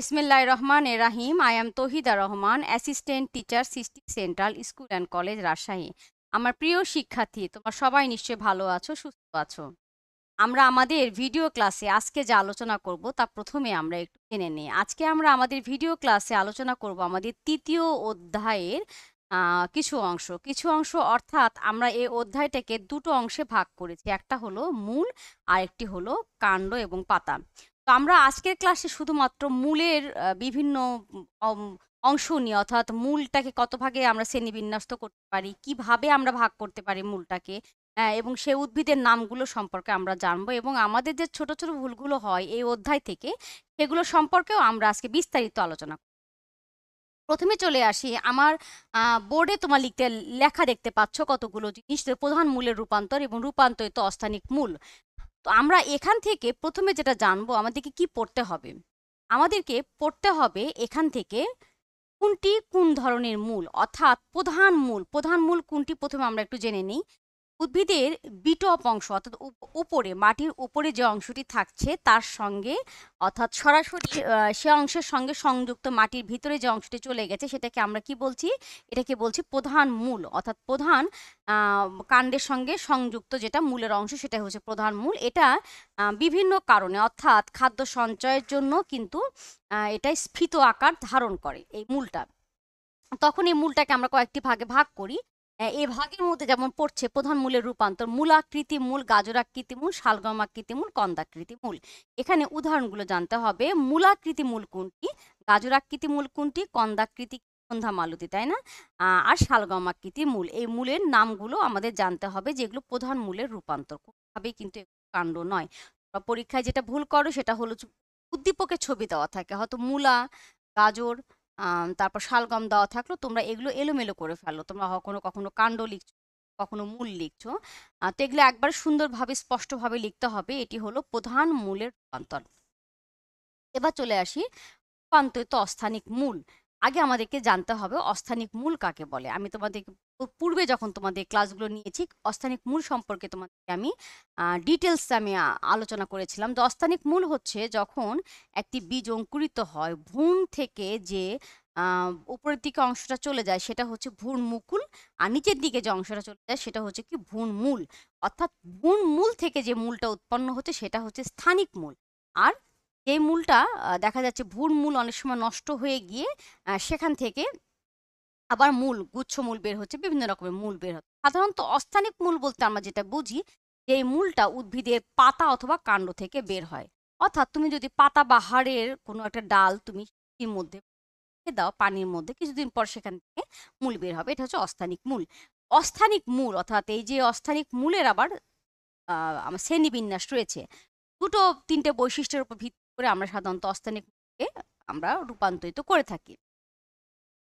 ইসমিল্লা রহমান এ রাহিম I am Tahida Rahman assistant teacher সিস্টি Central School and College Rajshahi আমার প্রিয় শিক্ষার্থী তোমার সবাই নিশ্চয়ই ভালো আছো সুস্থ আছো আমরা আমাদের ভিডিও ক্লাসে আজকে যা আলোচনা করব তা প্রথমে আমরা একটু জেনে নিই আজকে আমরা আমাদের ভিডিও ক্লাসে আলোচনা করব আমাদের তৃতীয় অধ্যায়ের কিছু অংশ কিছু অংশ অর্থাৎ আমরা এই অধ্যায়টাকে দুটো অংশে ভাগ করেছি একটা হলো মূল আর একটি হলো কাণ্ড এবং পাতা তো আমরা আজকের ক্লাসে শুধুমাত্র মূলের বিভিন্ন অংশ নিয়ে অর্থাৎ মূলটাকে কত ভাগে আমরা শ্রেণীবিন্যস্ত করতে পারি কিভাবে আমরা ভাগ করতে পারি মূলটাকে এবং সে উদ্ভিদের নামগুলো সম্পর্কে আমরা জানবো এবং আমাদের যে ছোট ছোট ভুলগুলো হয় এই অধ্যায় থেকে সেগুলো সম্পর্কেও আমরা আজকে বিস্তারিত আলোচনা প্রথমে চলে আসি আমার বোর্ডে তোমার লিখতে লেখা দেখতে পাচ্ছ কতগুলো জিনিস প্রধান মূলের রূপান্তর এবং রূপান্তরিত অস্থানিক মূল তো আমরা এখান থেকে প্রথমে যেটা জানবো আমাদেরকে কি পড়তে হবে আমাদেরকে পড়তে হবে এখান থেকে কোনটি কোন ধরনের মূল অর্থাৎ প্রধান মূল প্রধান মূল কোনটি প্রথমে আমরা একটু জেনে নিই উদ্ভিদের বিটপ অংশ অর্থাৎ উপরে মাটির উপরে যে অংশটি থাকছে তার সঙ্গে অর্থাৎ সরাসরি সে অংশের সঙ্গে সংযুক্ত মাটির ভিতরে যে অংশটি চলে গেছে সেটাকে আমরা কি বলছি এটাকে বলছি প্রধান মূল অর্থাৎ প্রধান কাণ্ডের সঙ্গে সংযুক্ত যেটা মূলের অংশ সেটা হচ্ছে প্রধান মূল এটা বিভিন্ন কারণে অর্থাৎ খাদ্য সঞ্চয়ের জন্য কিন্তু এটা স্ফীত আকার ধারণ করে এই মূলটা তখন এই মূলটাকে আমরা কয়েকটি ভাগে ভাগ করি এই ভাগের মধ্যে যেমন পড়ছে প্রধান মূলের রূপান্তর মূলাকৃতি মূল গাজরাকৃতি মূল শালগমাকৃতি মূল কন্দাকৃতি মূল এখানে উদাহরণগুলো জানতে হবে মূলাকৃতি মূল কোনটি গাজরাকৃতি মূল কোনটি কন্দাকৃতি সন্ধ্যা মালতি তাই না আর শালগমাকৃতি মূল এই মূলের নামগুলো আমাদের জানতে হবে যেগুলো প্রধান মূলের রূপান্তর কোনোভাবেই কিন্তু কাণ্ড নয় পরীক্ষায় যেটা ভুল করো সেটা হলো উদ্দীপকের ছবি দেওয়া থাকে হয়তো মূলা গাজর তারপর শালগম দেওয়া থাকলো তোমরা এগুলো এলোমেলো করে ফেলো তোমরা কখনো কখনো কাণ্ড লিখছো কখনো মূল লিখছো তো এগুলো একবার সুন্দরভাবে স্পষ্টভাবে লিখতে হবে এটি হলো প্রধান মূলের রূপান্তর এবার চলে আসি রূপান্তরিত অস্থানিক মূল আগে আমাদেরকে জানতে হবে অস্থানিক মূল কাকে বলে আমি তোমাদের পূর্বে যখন তোমাদের ক্লাসগুলো নিয়েছি অস্থানিক মূল সম্পর্কে তোমাদেরকে আমি ডিটেলস আমি আলোচনা করেছিলাম যে অস্থানিক মূল হচ্ছে যখন একটি বীজ অঙ্কুরিত হয় ভ্রূণ থেকে যে উপরের দিকে অংশটা চলে যায় সেটা হচ্ছে ভ্রূণ মুকুল আর নিচের দিকে যে অংশটা চলে যায় সেটা হচ্ছে কি ভ্রূণ মূল অর্থাৎ ভ্রূণ মূল থেকে যে মূলটা উৎপন্ন হচ্ছে সেটা হচ্ছে স্থানিক মূল আর এই মূলটা দেখা যাচ্ছে ভুর মূল অনেক সময় নষ্ট হয়ে গিয়ে সেখান থেকে আবার মূল গুচ্ছ মূল বের হচ্ছে বিভিন্ন রকমের মূল বের হচ্ছে সাধারণত অস্থানিক মূল বলতে আমরা যেটা বুঝি যে মূলটা উদ্ভিদের পাতা অথবা কাণ্ড থেকে বের হয় অর্থাৎ তুমি যদি পাতা বা হাড়ের কোনো একটা ডাল তুমি এর মধ্যে দাও পানির মধ্যে কিছুদিন পর সেখান থেকে মূল বের হবে এটা হচ্ছে অস্থানিক মূল অস্থানিক মূল অর্থাৎ এই যে অস্থানিক মূলের আবার শ্রেণীবিন্যাস রয়েছে দুটো তিনটে বৈশিষ্ট্যের উপর ভিত্তি করে আমরা সাধারণত অস্থানিক আমরা রূপান্তরিত করে থাকি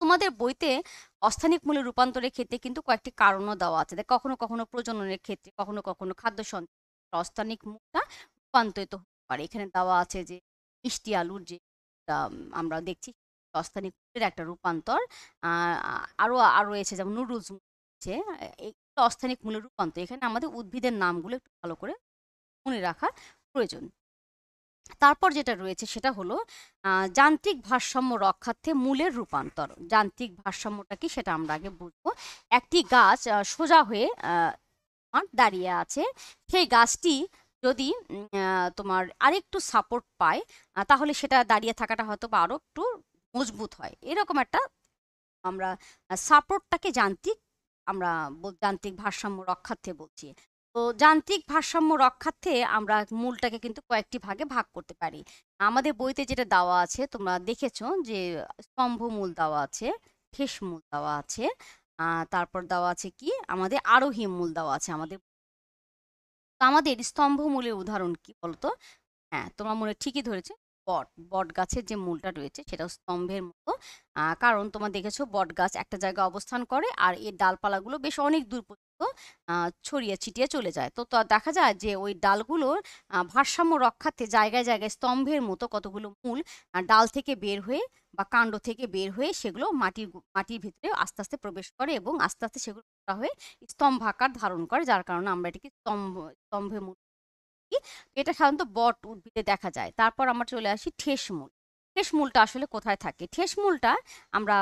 তোমাদের বইতে অস্থানিক মূল্য রূপান্তরের ক্ষেত্রে কিন্তু কয়েকটি কারণও দেওয়া আছে কখনো কখনো প্রজননের ক্ষেত্রে কখনো কখনো খাদ্য সঞ্চয় অস্থানিক মূলটা রূপান্তরিত হতে পারে এখানে দেওয়া আছে যে মিষ্টি আলুর যে আমরা দেখছি অস্থানিক মূলের একটা রূপান্তর আরও আরও রয়েছে যেমন নুডলস আছে এই অস্থানিক মূলের রূপান্তর এখানে আমাদের উদ্ভিদের নামগুলো একটু ভালো করে মনে রাখা প্রয়োজন তারপর যেটা রয়েছে সেটা হলো যান্ত্রিক ভারসাম্য রক্ষার্থে মূলের রূপান্তর যান্ত্রিক ভারসাম্যটা কি সেটা আমরা আগে বুঝবো একটি গাছ সোজা হয়ে দাঁড়িয়ে আছে সেই গাছটি যদি তোমার আরেকটু সাপোর্ট পায় তাহলে সেটা দাঁড়িয়ে থাকাটা হয়তো বা আরও একটু মজবুত হয় এরকম একটা আমরা সাপোর্টটাকে যান্ত্রিক আমরা যান্ত্রিক ভারসাম্য রক্ষার্থে বলছি তো যান্ত্রিক ভারসাম্য রক্ষার্থে আমরা মূলটাকে কিন্তু কয়েকটি ভাগে ভাগ করতে পারি আমাদের বইতে যেটা দেওয়া আছে তোমরা দেখেছো যে স্তম্ভ মূল দেওয়া আছে ঠেস মূল দেওয়া আছে তারপর দেওয়া আছে কি আমাদের আরোহী মূল দেওয়া আছে আমাদের আমাদের স্তম্ভ মূলের উদাহরণ কি বলতো হ্যাঁ তোমার মনে ঠিকই ধরেছে বট বট গাছের যে মূলটা রয়েছে সেটা স্তম্ভের মতো কারণ তোমরা দেখেছো বট গাছ একটা জায়গায় অবস্থান করে আর এর ডালপালাগুলো বেশ অনেক দূর মতো ছড়িয়ে ছিটিয়ে চলে যায় তো দেখা যায় যে ওই ডালগুলোর ভারসাম্য রক্ষার্থে জায়গায় জায়গায় স্তম্ভের মতো কতগুলো মূল ডাল থেকে বের হয়ে বা কাণ্ড থেকে বের হয়ে সেগুলো মাটির মাটির ভিতরে আস্তে আস্তে প্রবেশ করে এবং আস্তে আস্তে সেগুলো হয়ে স্তম্ভাকার ধারণ করে যার কারণে আমরা এটিকে স্তম্ভ স্তম্ভের মূল এটা সাধারণত বট উদ্ভিদে দেখা যায় তারপর আমরা চলে আসি ঠেস মূল ঠেসমূলটা আসলে কোথায় থাকে ঠেসমূলটা আমরা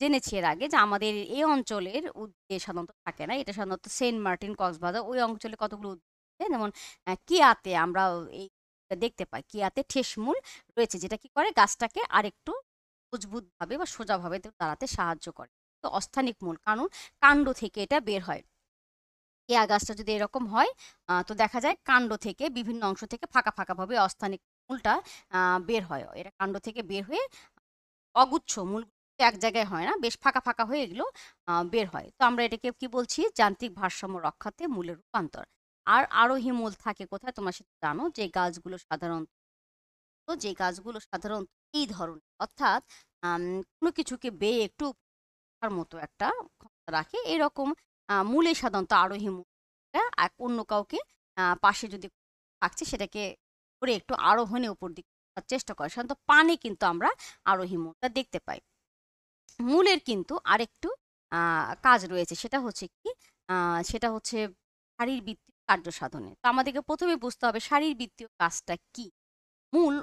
জেনেছি এর আগে যে আমাদের এই অঞ্চলের উদ্ভিদে সাধারণত থাকে না এটা সাধারণত সেন্ট মার্টিন কক্সবাজার ওই অঞ্চলে কতগুলো উদ্ভিদ যেমন কিয়াতে আমরা এই দেখতে পাই কিয়াতে ঠেসমূল রয়েছে যেটা কি করে গাছটাকে আরেকটু মজবুতভাবে বা সোজাভাবে দাঁড়াতে সাহায্য করে তো অস্থানিক মূল কারণ কাণ্ড থেকে এটা বের হয় কেয়া গাছটা যদি এরকম হয় তো দেখা যায় কাণ্ড থেকে বিভিন্ন অংশ থেকে ফাঁকা ফাঁকাভাবে অস্থানিক মূলটা বের হয় এটা কাণ্ড থেকে বের হয়ে অগুচ্ছ মূল এক জায়গায় হয় না বেশ ফাঁকা ফাঁকা হয়ে এগুলো বের হয় তো আমরা এটাকে কি বলছি যান্ত্রিক ভারসাম্য রক্ষাতে মূলের রূপান্তর আর আরোহী মূল থাকে কোথায় তোমার সেটা জানো যে গাছগুলো সাধারণত যে গাছগুলো সাধারণত এই ধরনের অর্থাৎ কোনো কিছুকে বেয়ে একটু মতো একটা ক্ষমতা রাখে এরকম মূলে সাধারণত আরোহী মূল অন্য কাউকে পাশে যদি থাকছে সেটাকে করে একটু আরোহণে উপর দিকে চেষ্টা করে সাধারণত পানে কিন্তু আমরা আরোহী মুদ্রা দেখতে পাই মূলের কিন্তু আরেকটু কাজ রয়েছে সেটা হচ্ছে কি সেটা হচ্ছে শারীরবৃত্তীয় কার্য সাধনে তো আমাদেরকে প্রথমে বুঝতে হবে শারীরবৃত্তীয় কাজটা কি মূল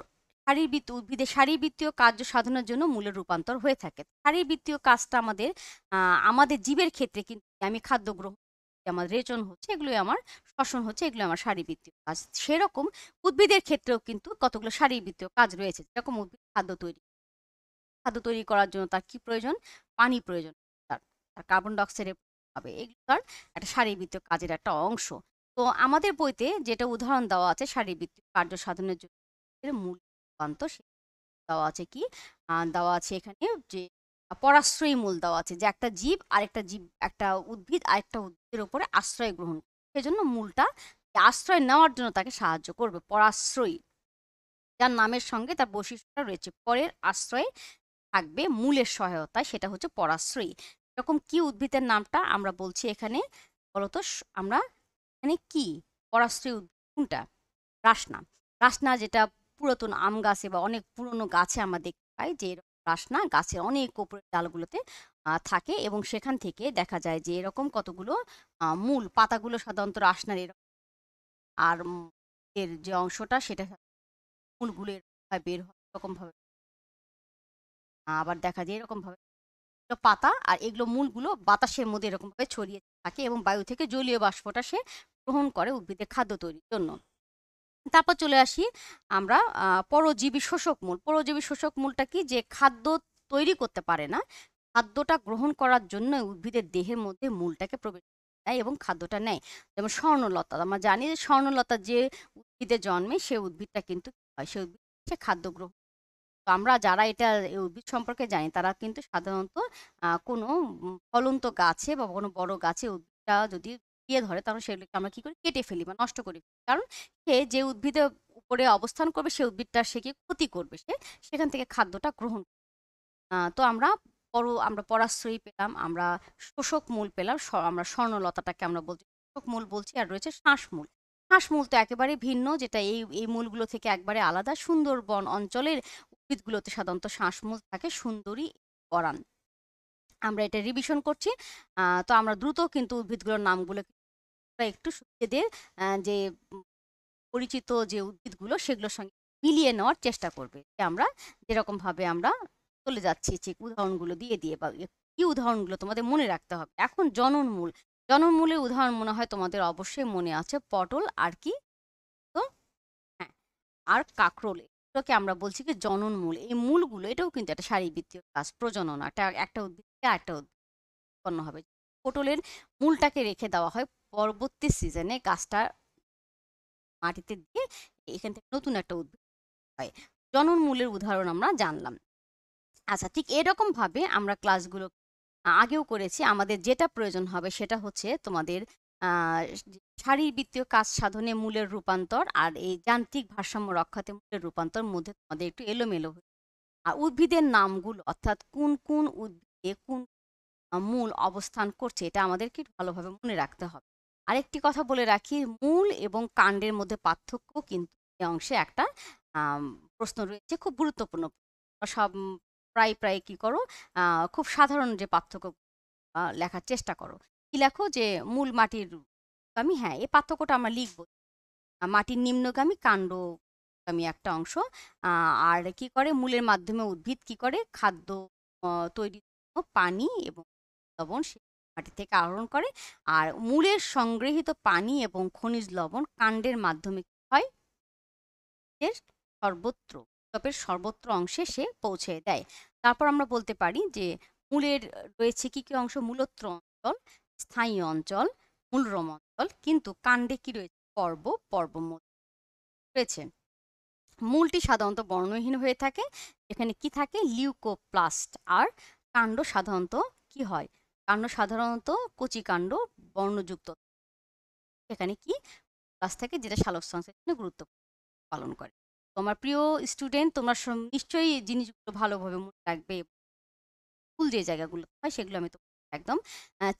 শারীরবৃত্ত উদ্ভিদের শারীরবৃত্তীয় কার্য সাধনের জন্য মূলের রূপান্তর হয়ে থাকে শারীরবৃত্তীয় কাজটা আমাদের আমাদের জীবের ক্ষেত্রে কিন্তু আমি খাদ্য গ্রহণ আমার রেচন হচ্ছে এগুলোই আমার শ্বসন হচ্ছে এগুলো আমার শারীরবৃত্তীয় কাজ সেরকম উদ্ভিদের ক্ষেত্রেও কিন্তু কতগুলো শারীরবৃত্তীয় কাজ রয়েছে যেরকম উদ্ভিদ খাদ্য তৈরি খাদ্য তৈরি করার জন্য তার কি প্রয়োজন পানি প্রয়োজন তার তার কার্বন ডাইঅক্সাইডের হবে এগুলো তার একটা শারীরবৃত্তীয় কাজের একটা অংশ তো আমাদের বইতে যেটা উদাহরণ দেওয়া আছে শারীরবৃত্তীয় কার্য সাধনের জন্য মূল রূপান্তর দেওয়া আছে কি দেওয়া আছে এখানে যে পরাশ্রয়ী মূল দেওয়া আছে যে একটা জীব আর একটা জীব একটা উদ্ভিদ আরেকটা উদ্ভিদের উপরে আশ্রয় গ্রহণ জন্য মূলটা আশ্রয় নেওয়ার জন্য তাকে সাহায্য করবে পরাশ্রয়ী যার নামের সঙ্গে তার বৈশিষ্ট্যটা রয়েছে পরের আশ্রয়ে থাকবে মূলের সহায়তায় সেটা হচ্ছে পরাশ্রয়ী এরকম কি উদ্ভিদের নামটা আমরা বলছি এখানে বলতো আমরা এখানে কি পরাশ্রয়ী উদ্ভিদ কোনটা রাসনা রাসনা যেটা পুরাতন আম গাছে বা অনেক পুরনো গাছে আমরা দেখতে পাই যে ব্রাশ না গাছের অনেক ওপরের ডালগুলোতে থাকে এবং সেখান থেকে দেখা যায় যে এরকম কতগুলো মূল পাতাগুলো সাধারণত রাশনার এরকম আর এর যে অংশটা সেটা মূলগুলো বের হয় এরকমভাবে আবার দেখা যায় এরকমভাবে পাতা আর এগুলো মূলগুলো বাতাসের মধ্যে এরকমভাবে ছড়িয়ে থাকে এবং বায়ু থেকে জলীয় বাষ্পটা সে গ্রহণ করে উদ্ভিদের খাদ্য তৈরির জন্য তারপর চলে আসি আমরা পরজীবী শোষক মূল পরজীবী শোষক মূলটা কি যে খাদ্য তৈরি করতে পারে না খাদ্যটা গ্রহণ করার জন্য উদ্ভিদের দেহের মধ্যে মূলটাকে প্রবেশ নেয় এবং খাদ্যটা নেয় যেমন স্বর্ণলতা আমরা জানি যে স্বর্ণলতা যে উদ্ভিদে জন্মে সে উদ্ভিদটা কিন্তু হয় সে উদ্ভিদ সে খাদ্য গ্রহণ তো আমরা যারা এটা উদ্ভিদ সম্পর্কে জানি তারা কিন্তু সাধারণত কোনো ফলন্ত গাছে বা কোনো বড় গাছে উদ্ভিদটা যদি ইয়ে ধরে তখন সেগুলোকে আমরা কি করি কেটে ফেলি বা নষ্ট করি কারণ সে যে উদ্ভিদে উপরে অবস্থান করবে সে উদ্ভিদটা সে কি ক্ষতি করবে সে সেখান থেকে খাদ্যটা গ্রহণ তো আমরা পর আমরা পরাশ্রয়ী পেলাম আমরা শোষক মূল পেলাম আমরা স্বর্ণলতাটাকে আমরা বলছি শোষক মূল বলছি আর রয়েছে শ্বাসমূল শ্বাসমূল তো একেবারে ভিন্ন যেটা এই এই মূলগুলো থেকে একবারে আলাদা সুন্দরবন অঞ্চলের উদ্ভিদগুলোতে সাধারণত শ্বাসমূল থাকে সুন্দরী পরাণ আমরা এটা রিভিশন করছি তো আমরা দ্রুত কিন্তু উদ্ভিদগুলোর নামগুলো একটু সূর্যদের যে পরিচিত যে উদ্ভিদগুলো সেগুলোর সঙ্গে মিলিয়ে নেওয়ার চেষ্টা করবে যে আমরা যেরকমভাবে আমরা চলে যাচ্ছি ঠিক উদাহরণগুলো দিয়ে দিয়ে বা কি উদাহরণগুলো তোমাদের মনে রাখতে হবে এখন জননমূল জননমূলের উদাহরণ মনে হয় তোমাদের অবশ্যই মনে আছে পটল আর কি তো হ্যাঁ আর কাঁকরোল এগুলোকে আমরা বলছি কি জননমূল এই মূলগুলো এটাও কিন্তু একটা শারীরবৃত্তীয় কাজ প্রজনন একটা একটা উদ্ভিদ আর একটা উদ্ভিদ উৎপন্ন হবে পটলের মূলটাকে রেখে দেওয়া হয় পরবর্তী সিজনে গাছটা মাটিতে দিয়ে এখান থেকে নতুন একটা উদ্ভিদ হয় জননমূলের উদাহরণ আমরা জানলাম আচ্ছা ঠিক এরকমভাবে আমরা ক্লাসগুলো আগেও করেছি আমাদের যেটা প্রয়োজন হবে সেটা হচ্ছে তোমাদের শারীরবৃত্তীয় কাজ সাধনে মূলের রূপান্তর আর এই যান্ত্রিক ভারসাম্য রক্ষাতে মূলের রূপান্তর মধ্যে তোমাদের একটু এলোমেলো হয়ে আর উদ্ভিদের নামগুলো অর্থাৎ কোন কোন উদ্ভিদে কোন মূল অবস্থান করছে এটা আমাদেরকে ভালোভাবে মনে রাখতে হবে আরেকটি কথা বলে রাখি মূল এবং কাণ্ডের মধ্যে পার্থক্য কিন্তু এ অংশে একটা প্রশ্ন রয়েছে খুব গুরুত্বপূর্ণ সব প্রায় প্রায় কি করো খুব সাধারণ যে পার্থক্য লেখার চেষ্টা করো কি লেখো যে মূল মাটির আমি হ্যাঁ এই পার্থক্যটা আমরা লিখবো মাটির নিম্নগামী কাণ্ড আমি একটা অংশ আর কি করে মূলের মাধ্যমে উদ্ভিদ কি করে খাদ্য তৈরি পানি এবং লবণ সে মাটি থেকে আহরণ করে আর মূলের সংগৃহীত পানি এবং খনিজ লবণ কাণ্ডের মাধ্যমে হয় সর্বত্র টপের সর্বত্র অংশে সে পৌঁছে দেয় তারপর আমরা বলতে পারি যে মূলের রয়েছে কি কি অংশ মূলত্র অঞ্চল স্থায়ী অঞ্চল মূলরম অঞ্চল কিন্তু কাণ্ডে কি রয়েছে পর্ব পর্বমূল রয়েছে মূলটি সাধারণত বর্ণহীন হয়ে থাকে এখানে কি থাকে লিউকোপ্লাস্ট আর কাণ্ড সাধারণত কি হয় কাণ্ড সাধারণত কচি কাণ্ড বর্ণযুক্ত এখানে কি ক্লাস থেকে যেটা শালক সংশ্লেষণে গুরুত্ব পালন করে তোমার প্রিয় স্টুডেন্ট তোমার নিশ্চয়ই জিনিসগুলো ভালোভাবে মনে রাখবে ফুল যে জায়গাগুলো হয় সেগুলো আমি তোমাকে একদম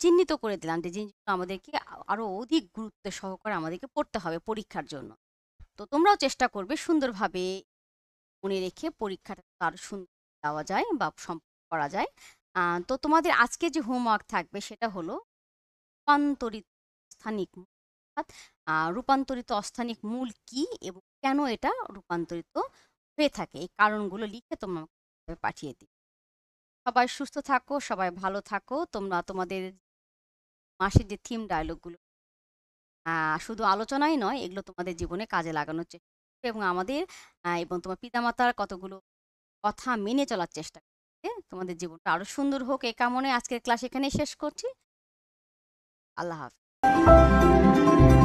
চিহ্নিত করে দিলাম যে জিনিসগুলো আমাদেরকে আরও অধিক গুরুত্ব সহকারে আমাদেরকে পড়তে হবে পরীক্ষার জন্য তো তোমরাও চেষ্টা করবে সুন্দরভাবে মনে রেখে পরীক্ষাটা আরও সুন্দর দেওয়া যায় বা সম্পন্ন করা যায় তো তোমাদের আজকে যে হোমওয়ার্ক থাকবে সেটা হলো রূপান্তরিত স্থানিক অর্থাৎ রূপান্তরিত অস্থানিক মূল কি এবং কেন এটা রূপান্তরিত হয়ে থাকে এই কারণগুলো লিখে তোমরা পাঠিয়ে দিই সবাই সুস্থ থাকো সবাই ভালো থাকো তোমরা তোমাদের মাসের যে থিম ডায়লগগুলো শুধু আলোচনাই নয় এগুলো তোমাদের জীবনে কাজে লাগানোর চেষ্টা এবং আমাদের এবং তোমার পিতামাতার কতগুলো কথা মেনে চলার চেষ্টা তোমাদের জীবনটা আরো সুন্দর হোক এ কামনে আজকের ক্লাস এখানে শেষ করছি আল্লাহ হাফিজ